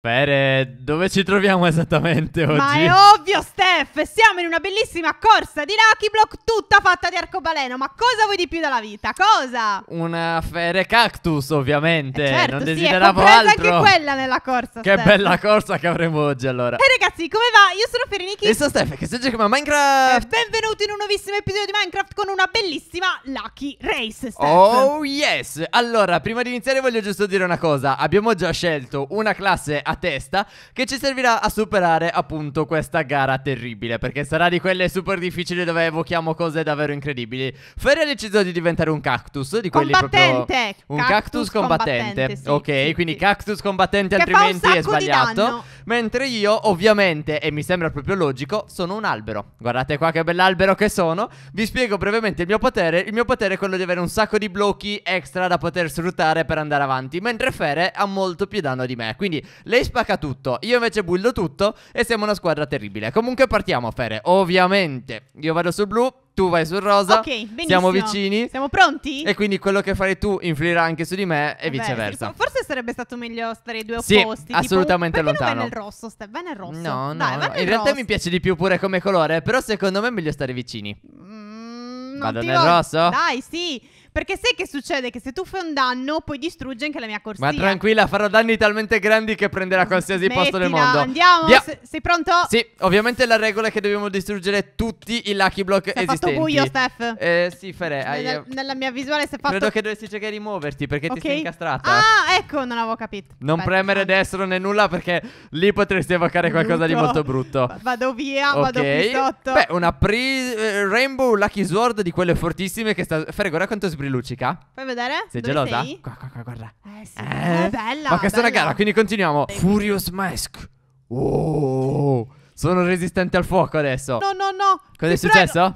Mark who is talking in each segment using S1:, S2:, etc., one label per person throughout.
S1: Fere, dove ci troviamo esattamente oggi? Ma è
S2: ovvio, Steph! Siamo in una bellissima corsa di Lucky Block tutta fatta di arcobaleno. Ma cosa vuoi di più dalla vita? Cosa?
S1: Una Fere Cactus, ovviamente. Eh certo, non sì, desideravo altro. anche
S2: quella nella corsa. Che Steph. bella
S1: corsa che avremo oggi, allora. E
S2: eh, ragazzi, come va? Io sono Ferenichi. E sono Steph,
S1: che si giocando a Minecraft.
S2: E eh, benvenuti in un nuovissimo episodio di Minecraft con una bellissima Lucky Race. Steph. Oh,
S1: yes! Allora, prima di iniziare, voglio giusto dire una cosa. Abbiamo già scelto una classe a testa che ci servirà a superare appunto questa gara terribile perché sarà di quelle super difficili dove evochiamo cose davvero incredibili. Ferri ha deciso di diventare un cactus, di quelli proprio un cactus, cactus combattente. combattente sì, ok, sì, quindi sì. cactus combattente che altrimenti è sbagliato, mentre io ovviamente e mi sembra proprio logico sono un albero. Guardate qua che bell'albero che sono. Vi spiego brevemente il mio potere, il mio potere è quello di avere un sacco di blocchi extra da poter sfruttare per andare avanti, mentre Fere ha molto più danno di me. Quindi le lei spacca tutto, io invece bullo tutto e siamo una squadra terribile. Comunque partiamo, Fere. Ovviamente, io vado sul blu, tu vai sul rosa. Ok, benissimo. Siamo vicini. Siamo
S2: pronti? E
S1: quindi quello che farai tu influirà anche su di me e eh Beh, viceversa.
S2: forse sarebbe stato meglio stare i due opposti. Sì, assolutamente tipo, lontano. Vai nel rosso, Steph, vai nel rosso. No, no, Dai, no. in realtà mi
S1: piace di più pure come colore, però secondo me è meglio stare vicini.
S2: Mm, Vado nel voglio. rosso? Dai, sì. Perché sai che succede? Che se tu fai un danno, poi distrugge anche la mia corsia. Ma tranquilla,
S1: farò danni talmente grandi che prenderà qualsiasi Smettila, posto del mondo. Andiamo, Via.
S2: sei pronto? Sì,
S1: ovviamente la regola è che dobbiamo distruggere tutti i lucky block si esistenti. Hai fatto buio, Steph. Eh, sì, Fere. Hai... Nella, eh,
S2: nella, mia visuale si è fatto. Credo che
S1: dovresti cercare di muoverti perché okay. ti sei incastrata. Ah,
S2: ecco, non avevo capito.
S1: Non Aspetta, premere tanto. destro né nulla perché lì potresti evocare brutto. qualcosa di molto brutto.
S2: Vado via, okay. vado qui sotto.
S1: Beh, una pre- eh, Rainbow Lucky Sword di quelle fortissime che sta. Fere, guarda quanto sbrillante fuori Lucica. Puoi
S2: vedere? Sei Dove gelosa? Sei?
S1: Guarda, guarda, guarda. Eh sì. Eh? È bella. Ma questa bella. è una gara, quindi continuiamo. Furious Mask. Oh, sono resistente al fuoco adesso. No,
S2: no, no. Cosa è successo?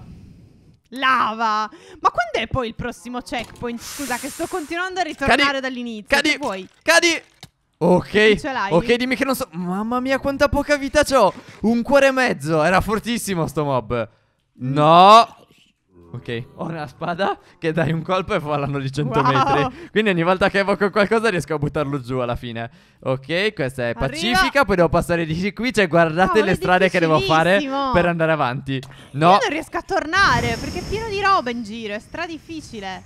S2: Lava. Ma quando è poi il prossimo checkpoint? Scusa, che sto continuando a ritornare cadi. dall'inizio. Cadi. vuoi? Cadi.
S1: Ok, ok, dimmi che non so. Mamma mia, quanta poca vita c'ho. Un cuore e mezzo. Era fortissimo sto mob. No. Ok, ho una spada che dai un colpo e volano di 100 wow. metri. Quindi ogni volta che evoco qualcosa riesco a buttarlo giù alla fine. Ok, questa è pacifica. Arriva. Poi devo passare di qui. Cioè, guardate oh, le strade che devo fare per andare avanti. No. Io non
S2: riesco a tornare perché è pieno di roba in giro. È stra difficile.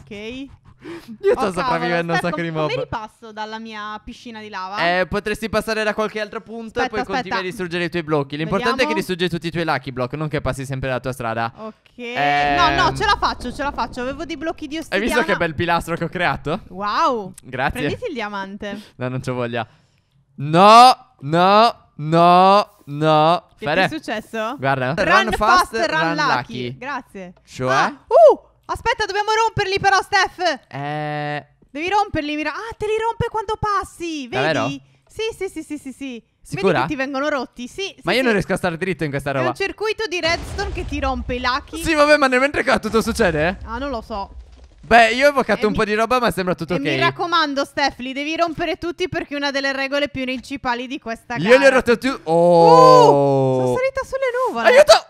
S2: Ok. Io oh, sto oh, sopravvivendo a un sacco di mob. Come ripasso dalla mia piscina di lava?
S1: Eh, potresti passare da qualche altro punto aspetta, e poi aspetta. continui a distruggere i tuoi blocchi. L'importante Vediamo. è che distruggi tutti i tuoi lucky block, non che passi sempre la tua strada.
S2: Ok. Eh, no, no, ce la faccio, ce la faccio. Avevo dei blocchi di ossidiana. Hai visto che bel
S1: pilastro che ho creato?
S2: Wow. Grazie. Prenditi il diamante.
S1: no, non c'ho voglia. No, no. No, no. Che Fere. è successo? Guarda. Run, run fast, fast, run, lucky. lucky. Grazie. Cioè? Ah,
S2: uh! Aspetta, dobbiamo romperli però, Steph.
S1: Eh...
S2: Devi romperli, mira. Ah, te li rompe quando passi, vedi? Davvero? Sì, sì, sì, sì, sì, sì. Sicura? Vedi che ti vengono rotti, sì, sì Ma io sì. non
S1: riesco a stare dritto in questa roba È un
S2: circuito di redstone che ti rompe i lacchi Sì,
S1: vabbè, ma nel mentre qua tutto succede?
S2: Ah, non lo so
S1: Beh, io ho evocato e un mi... po' di roba, ma sembra tutto e ok mi
S2: raccomando, Steph, li devi rompere tutti perché è una delle regole più principali di questa gara Io li ho
S1: rotti tutti uh, Oh! Uh, sono
S2: salita sulle nuvole Aiuto!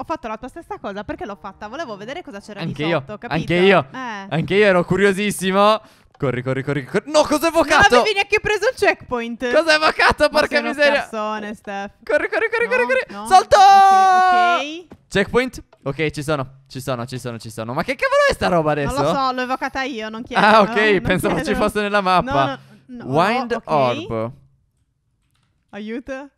S2: Ho fatto la tua stessa cosa perché l'ho fatta. Volevo vedere cosa c'era anche di sotto, io, capito? Anche io. Eh.
S1: Anche io ero curiosissimo. Corri, corri, corri, corri. No, cosa hai
S2: evocato? Non avevi neanche preso il checkpoint. Cosa hai evocato? Porca miseria. Persone, Steph. Corri, corri, corri, no, corri, corri. No. Salto! Okay, ok.
S1: Checkpoint? Ok, ci sono, ci sono, ci sono, ci sono. Ma che cavolo è sta roba adesso? Non lo
S2: so, l'ho evocata io, non chiedo. Ah, ok, non pensavo chiedo. ci fosse nella mappa. No, no, no Wind okay. Orb. Aiuto.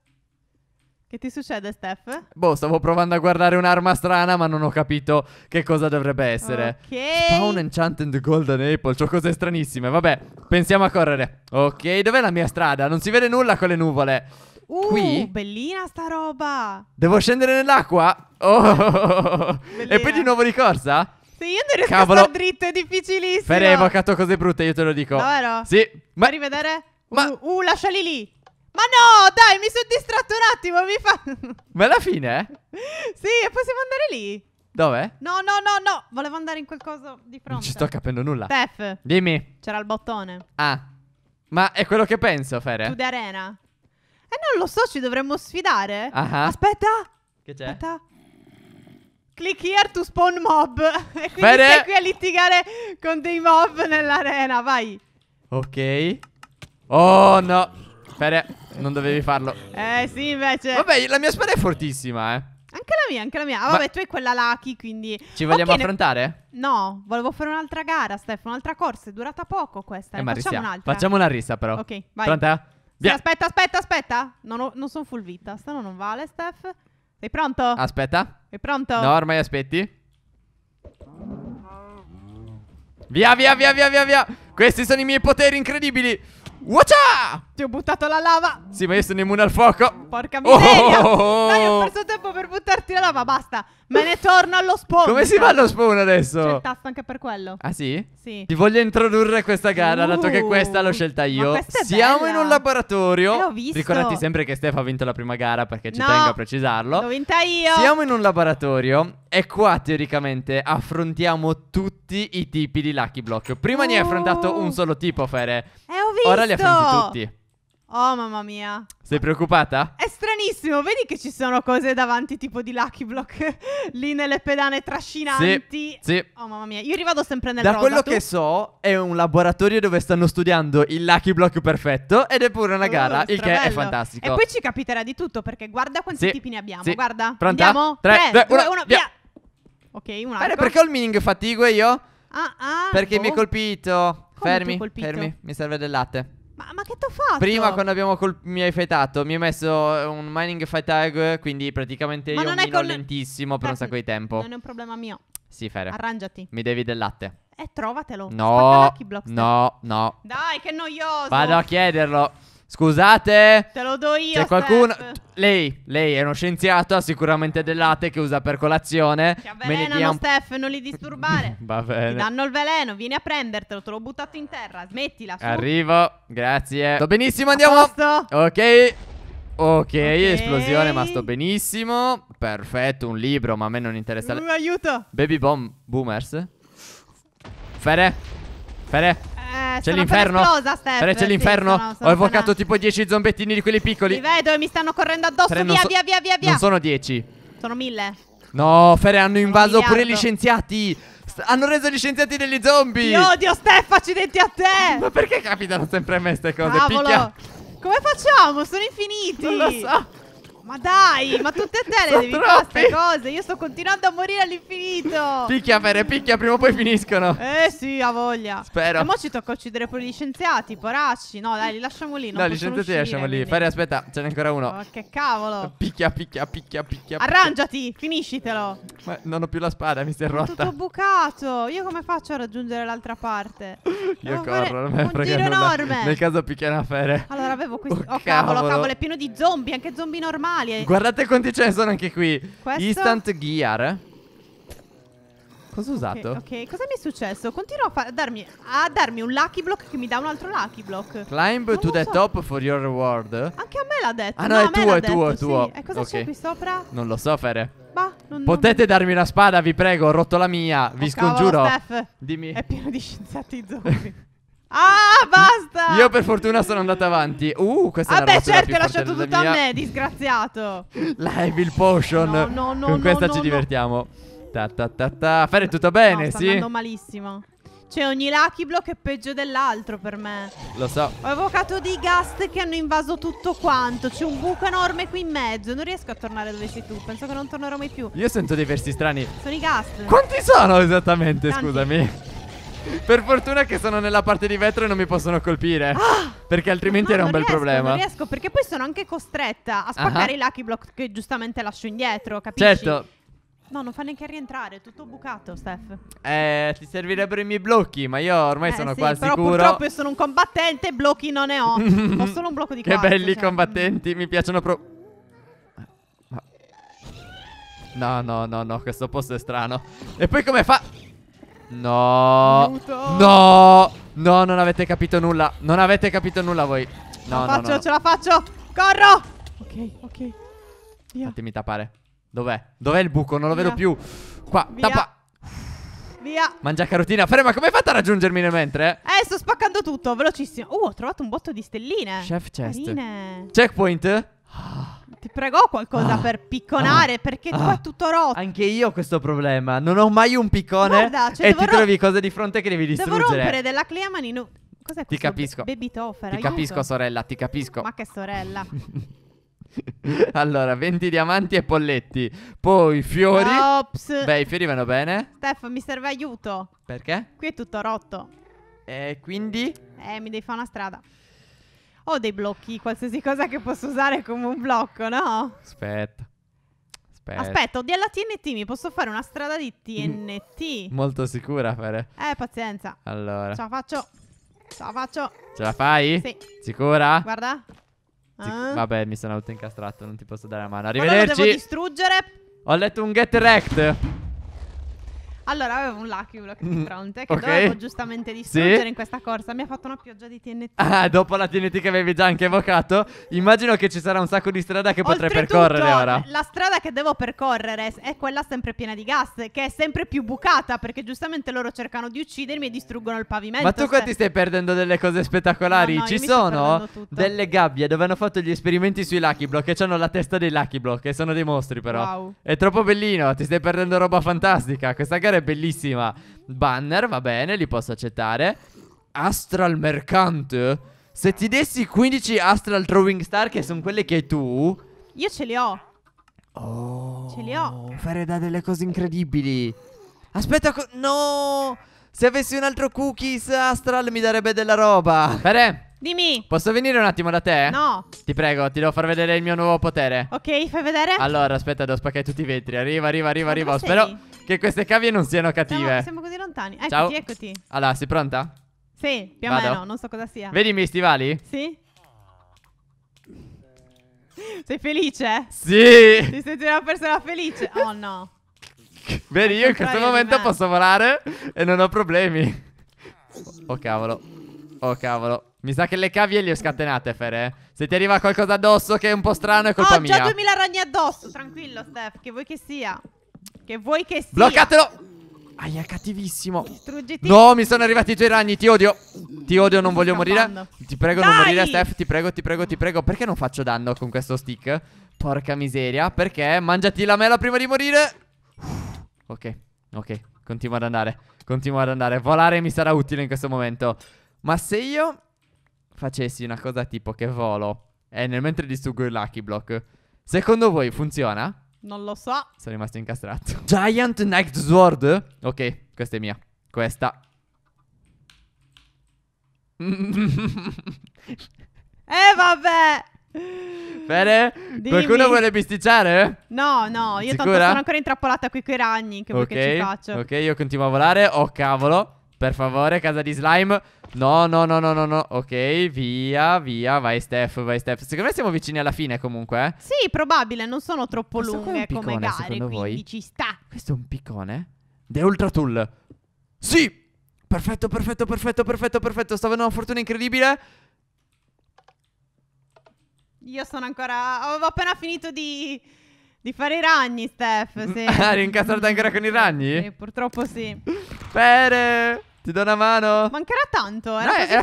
S2: Che ti succede, Steph?
S1: Boh, stavo provando a guardare un'arma strana, ma non ho capito che cosa dovrebbe essere. Ok. Spawn Enchanted Golden Apple, c'ho cioè cose stranissime. Vabbè, pensiamo a correre. Ok, dov'è la mia strada? Non si vede nulla con le nuvole. Uh, Qui?
S2: bellina sta roba!
S1: Devo scendere nell'acqua? Oh! e poi di nuovo di corsa?
S2: Se io non riesco Cavolo. a star dritto, è difficilissimo. Fere, hai evocato
S1: cose brutte, io te lo dico. Davvero? Sì.
S2: Ma... Fai rivedere? Ma... Uh, uh, lasciali lì. Ma no, dai, mi sono distratto un attimo, mi fa...
S1: Ma alla fine?
S2: sì, e possiamo andare lì. Dove? No, no, no, no, volevo andare in quel coso di fronte. Non ci sto capendo nulla. Steph. Dimmi. C'era il bottone.
S1: Ah. Ma è quello che penso, Fere. Tu di
S2: arena. Eh, non lo so, ci dovremmo sfidare. Ah.
S1: Aspetta. Che c'è?
S2: Aspetta. Click here to spawn mob. e quindi Fere. sei qui a litigare con dei mob nell'arena, vai.
S1: Ok. Oh no. Fede, non dovevi farlo.
S2: Eh, sì, invece. Vabbè, la mia spada
S1: è fortissima, eh.
S2: Anche la mia, anche la mia. Ah, vabbè, Ma... tu hai quella Lucky, quindi. Ci vogliamo okay, affrontare? Ne... No, volevo fare un'altra gara, Stefano. Un'altra corsa. È durata poco questa. Eh, eh facciamo un'altra. Facciamo una rissa, però. Ok, vai. Pronta? Sì, aspetta, aspetta, aspetta. Non, ho... non sono full vita. Stano non vale, Steph. Sei pronto? Aspetta. Sei pronto? No, ormai
S1: aspetti. Via, via, via, via, via, via. Questi sono i miei poteri incredibili. Waccia!
S2: Ti ho buttato la lava.
S1: Sì, ma io sono immune al fuoco. Porca miseria. Oh, oh, oh, oh, Dai, ho perso tempo
S2: per buttarti la lava. Basta. Me ne torno allo spawn. Come si fa diciamo. allo spawn
S1: adesso? C'è il
S2: tasto anche per quello. Ah,
S1: sì? Sì. Ti voglio introdurre questa gara, uh, dato che questa l'ho uh, scelta io. Siamo bella. in un laboratorio. Eh, l'ho visto. Ricordati sempre che Stefano ha vinto la prima gara perché ci no, tengo a precisarlo. L'ho
S2: vinta io. Siamo
S1: in un laboratorio e qua teoricamente affrontiamo tutti i tipi di Lucky Block. Prima uh. ne hai affrontato un uh. solo tipo, Fere. È visto! Ora li ha finiti tutti.
S2: Oh mamma mia.
S1: Sei preoccupata?
S2: È stranissimo, vedi che ci sono cose davanti tipo di Lucky Block lì nelle pedane trascinanti. Sì, sì. Oh mamma mia, io rivado sempre nel Da rosa, quello tu? che
S1: so è un laboratorio dove stanno studiando il Lucky Block perfetto ed è pure una oh, gara, uh, il che è fantastico. E poi
S2: ci capiterà di tutto perché guarda quanti sì, tipi ne abbiamo, sì. guarda. Pronta? Andiamo? 3, 2, 1, via. via. Ok, un altro. perché ho il
S1: meaning fatigue io? Ah, ah. Perché boh. mi hai boh. colpito. Come fermi, fermi, mi serve del latte. Ma, ma che t'ho fatto? Prima quando abbiamo mi hai fetato, mi hai messo un mining fight fatigue, quindi praticamente ma io non mino col... lentissimo per Fermi, un sacco di tempo. Non è
S2: un problema mio.
S1: Sì, Fere. Arrangiati. Mi devi del latte. E eh, trovatelo. No. No, no. Dai,
S2: che noioso. Vado
S1: a chiederlo. Scusate. Te lo do io. C'è qualcuno. Steph. Lei, lei è uno scienziato, ha sicuramente del latte che usa per colazione. Ti avvelenano, diam...
S2: Steph, non li disturbare.
S1: Va bene. Ti danno
S2: il veleno, vieni a prendertelo, te l'ho buttato in terra. Smettila.
S1: Su. Arrivo, grazie. Sto benissimo, andiamo. Ok. Ok, esplosione, ma sto benissimo. Perfetto, un libro, ma a me non interessa. aiuto! Baby bomb boomers. Fere. Fere eh, c'è l'inferno. Esplosa, Steph, Però c'è l'inferno. Sì, sono, sono Ho evocato una... tipo 10 zombettini di quelli piccoli. Li
S2: vedo e mi stanno correndo addosso. Via, so... via, via, via, via. Non sono 10. Sono 1000.
S1: No, Fere, hanno sono invaso pure gli scienziati. St hanno reso gli scienziati degli zombie. Io odio Steph, accidenti a te. Ma perché capitano sempre a me queste cose? Cavolo. Picchia.
S2: Come facciamo? Sono infiniti. Non lo so. Ma dai, ma tutte e te le devi fare queste cose. Io sto continuando a morire all'infinito. Picchia,
S1: Fere, picchia, prima o poi finiscono.
S2: Eh sì, ha voglia. Spero. E mo ci tocca uccidere pure gli scienziati, poracci. No, dai, li lasciamo lì. No, gli scienziati uscire, li lasciamo lì. Fere,
S1: aspetta, ce n'è ancora uno. Ma
S2: oh, che cavolo.
S1: Picchia, picchia, picchia, picchia. Arrangiati,
S2: finiscitelo.
S1: Ma non ho più la spada, mi si è rotta. tutto
S2: bucato. Io come faccio a raggiungere l'altra parte. Io Devo corro, non me frega nulla. enorme. Nel
S1: caso picchia una fere.
S2: Allora avevo questo. Oh, oh cavolo, cavolo, cavolo, è pieno di zombie, anche zombie normali animali. Guardate quanti ce ne sono anche
S1: qui. Questo? Instant gear. Cosa ho usato? Ok, okay.
S2: cosa mi è successo? Continua a, darmi, a darmi un lucky block che mi dà un altro lucky block. Climb non to the so. top
S1: for your reward. Anche a me
S2: l'ha detto. Ah, no, no è tuo, è tuo, è tuo. Sì. E cosa okay. c'è qui
S1: sopra? Non lo so, Fere. Ma non, Potete non... darmi una spada, vi prego, ho rotto la mia. Oh, vi cavolo, scongiuro. Steph. Dimmi. È pieno
S2: di scienziati zombie.
S1: Ah, basta! Io per fortuna sono andato avanti. Uh, questa Vabbè, è ah, la certo, hai lasciato tutto mia... a me,
S2: disgraziato. la
S1: Evil Potion. No, no, no. Con questa no, ci no. divertiamo. Ta ta ta ta. Fare tutto bene, no, sta sì. andando
S2: malissimo. Cioè, ogni lucky block è peggio dell'altro per me. Lo so. Ho evocato dei gast che hanno invaso tutto quanto. C'è un buco enorme qui in mezzo. Non riesco a tornare dove sei tu. Penso che non tornerò mai più.
S1: Io sento dei versi strani.
S2: Sono i gast. Quanti sono
S1: esattamente? Tanti. Scusami. Per fortuna che sono nella parte di vetro e non mi possono colpire. Ah! Perché altrimenti no, era un bel riesco, problema. Non riesco,
S2: perché poi sono anche costretta a spaccare uh-huh. i lucky block che giustamente lascio indietro, capisci? Certo. No, non fa neanche rientrare, è tutto bucato, Steph.
S1: Eh, ti servirebbero i miei blocchi, ma io ormai eh, sono sì, quasi sicuro. purtroppo
S2: io sono un combattente, e blocchi non ne ho. ho solo un blocco di quarzo. Che belli cioè.
S1: combattenti, mi piacciono proprio. No, no, no, no, questo posto è strano. E poi come fa? No. Aiuto. No. No, non avete capito nulla. Non avete capito nulla voi. No, ce la no, faccio, no. ce
S2: la faccio. Corro. Ok, ok.
S1: Via. Fatemi tappare Dov'è? Dov'è il buco? Non lo Via. vedo più. Qua, Via. tappa. Via. Mangia carotina. Fere, ma come fate a raggiungermi nel mentre?
S2: Eh? eh, sto spaccando tutto. Velocissimo. Uh, ho trovato un botto di stelline. Chef chest. Carine.
S1: Checkpoint. Ah
S2: ti prego qualcosa ah, per picconare ah, perché ah,
S1: qua è tutto rotto. Anche io ho questo problema. Non ho mai un piccone Guarda, cioè e ti trovi cose di fronte che devi distruggere. Devo rompere
S2: della clea manino. Cos'è questo? Ti capisco. Be- bebitofera. Ti aiuto. capisco, sorella,
S1: ti capisco. Ma
S2: che sorella.
S1: allora, 20 diamanti e polletti. Poi fiori. Ops. Beh, i fiori vanno bene.
S2: Steph, mi serve aiuto. Perché? Qui è tutto rotto. E eh, quindi? Eh, mi devi fare una strada. Ho dei blocchi, qualsiasi cosa che posso usare come un blocco, no?
S1: Aspetta. Aspetta, Aspetta
S2: ho della TNT, mi posso fare una strada di TNT?
S1: Molto sicura fare.
S2: Eh, pazienza. Allora. Ce la faccio. Ce la faccio.
S1: Ce la fai? Sì. Sicura?
S2: Guarda. Sic ah.
S1: Vabbè, mi sono autoincastrato, non ti posso dare la mano. Arrivederci. Ma lo devo distruggere. Ho letto un get wrecked.
S2: Allora, avevo un Lucky Block di fronte mm. che Ok. dovevo giustamente distruggere Sì. in questa corsa. Mi ha fatto una pioggia di TNT.
S1: Ah, dopo la TNT che avevi già anche evocato, immagino che ci sarà un sacco di strada che potrei Oltretutto, percorrere ora.
S2: La strada che devo percorrere è quella sempre piena di gas, che è sempre più bucata, perché giustamente loro cercano di uccidermi e distruggono il pavimento. Ma tu qua Se-
S1: cioè ti stai perdendo delle cose spettacolari. No, no, Ci sono delle gabbie dove hanno fatto gli esperimenti sui Lucky Block e hanno la testa dei Lucky Block e sono dei mostri però. Wow. È troppo bellino, ti stai perdendo roba fantastica. Questa gara è bellissima. Banner, va bene, li posso accettare. Astral Mercante. Se ti dessi 15 Astral Drawing Star, che sono quelle che hai tu.
S2: Io ce li ho.
S1: Oh.
S2: Ce li ho.
S1: Fare da delle cose incredibili. Aspetta, no. Se avessi un altro cookies Astral mi darebbe della roba. Fere, Dimmi. Posso venire un attimo da te? No. Ti prego, ti devo far vedere il mio nuovo potere.
S2: Ok, fai vedere. Allora,
S1: aspetta, devo spaccare tutti i vetri. Arriva, arriva, arriva, arriva. Spero che queste cavie non siano cattive. Siamo, siamo così
S2: lontani. Eccoti, Ciao. eccoti.
S1: Allora, sei pronta?
S2: Sì, più o Vado. meno, non so cosa sia. Vedi i
S1: miei stivali?
S2: Sì. Sei felice? Sì. Ti senti una persona felice? Oh no.
S1: Vedi, io in questo momento posso volare e non ho problemi. Oh cavolo. Oh cavolo. Mi sa che le cavie le ho scatenate, Fere. Eh? Se ti arriva qualcosa addosso che è un po' strano è colpa oh, mia. Ho già 2000
S2: ragni addosso, tranquillo, Steph. Che vuoi che sia? Che vuoi che sia? Bloccatelo!
S1: Aia, cattivissimo. Distruggiti. No, mi sono arrivati i tuoi ragni, ti odio. Ti odio, non voglio scappando. morire. Ti prego, Dai! non morire, Steph. Ti prego, ti prego, ti prego. Perché non faccio danno con questo stick? Porca miseria. Perché? Mangiati la mela prima di morire. Ok, ok. Continuo ad andare. Continuo ad andare. Volare mi sarà utile in questo momento. Ma se io facessi una cosa tipo che volo e nel mentre distruggo il Lucky Block, secondo voi funziona? Non lo so. Sono rimasto incastrato. Giant Knight Sword? Ok, questa è mia. Questa. eh
S2: vabbè.
S1: Bene? Dimmi. Qualcuno vuole bisticciare?
S2: No, no, io tanto sono ancora intrappolata qui coi ragni, che okay. che ci faccio? Ok,
S1: io continuo a volare. Oh cavolo. Per favore, casa di slime. No, no, no, no, no, no. Ok, via, via. Vai, Steph, vai, Steph. Secondo me siamo vicini alla fine, comunque. Eh.
S2: Sì, probabile. Non sono troppo Questo lunghe piccone, come gare, quindi voi? ci
S1: sta. Questo è un piccone? The Ultra Tool. Sì! Perfetto, perfetto, perfetto, perfetto, perfetto. Sto avendo una fortuna incredibile.
S2: Io sono ancora... Ho appena finito di... Di fare i ragni, Steph. Se... Ah, rincastrata ancora
S1: con i ragni? Sì,
S2: purtroppo sì.
S1: Bene. Ti do una mano.
S2: Mancherà tanto, eh. No, era finita.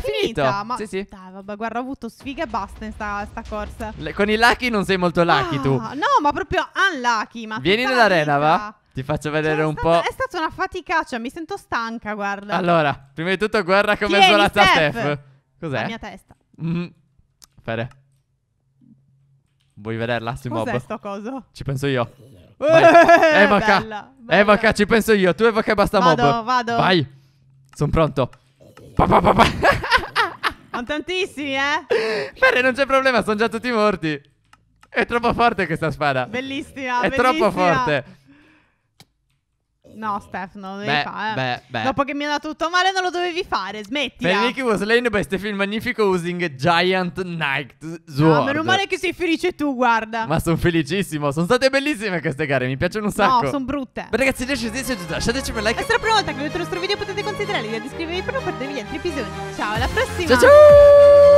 S2: Finito. Ma sì, sì. Dai, vabbè, guarda, ho avuto sfiga e basta in sta, sta corsa. Le, con i lucky
S1: non sei molto lucky ah, tu. No,
S2: ma proprio unlucky. Ma Vieni nell'arena, va.
S1: Ti faccio cioè, vedere cioè, un stata, po'.
S2: È stata una faticaccia, mi sento stanca, guarda. Allora,
S1: prima di tutto guarda come è volata Steph. Steph. Cos'è? La mia testa. Mm. Mm-hmm. Fere. Vuoi vederla, Simob? Cos'è sto coso? Ci penso io. Eh, evoca. Evoca, ci penso io. Tu evoca e basta vado, mob. Vado, vado. Vai. Sono pronto. Pa, pa, pa,
S2: Sono tantissimi, eh?
S1: Ferre, non c'è problema, sono già tutti morti. È troppo forte questa spada. Bellissima. È bellissima. troppo forte.
S2: No, Steph, non lo devi beh, fare. Beh, beh. Dopo che mi è andato tutto male, non lo dovevi fare. Smettila. Federico
S1: was slain by Stephen Magnifico using Giant Knight No, meno male che
S2: sei felice tu, guarda. Ma
S1: sono felicissimo. Sono state bellissime queste gare. Mi piacciono un sacco. No, sono brutte. Beh, ragazzi, lasciateci un like.
S2: È la prima volta che vedete il nostro video potete considerare di iscrivervi per non perdervi gli altri episodi. Ciao, alla prossima. Ciao, ciao.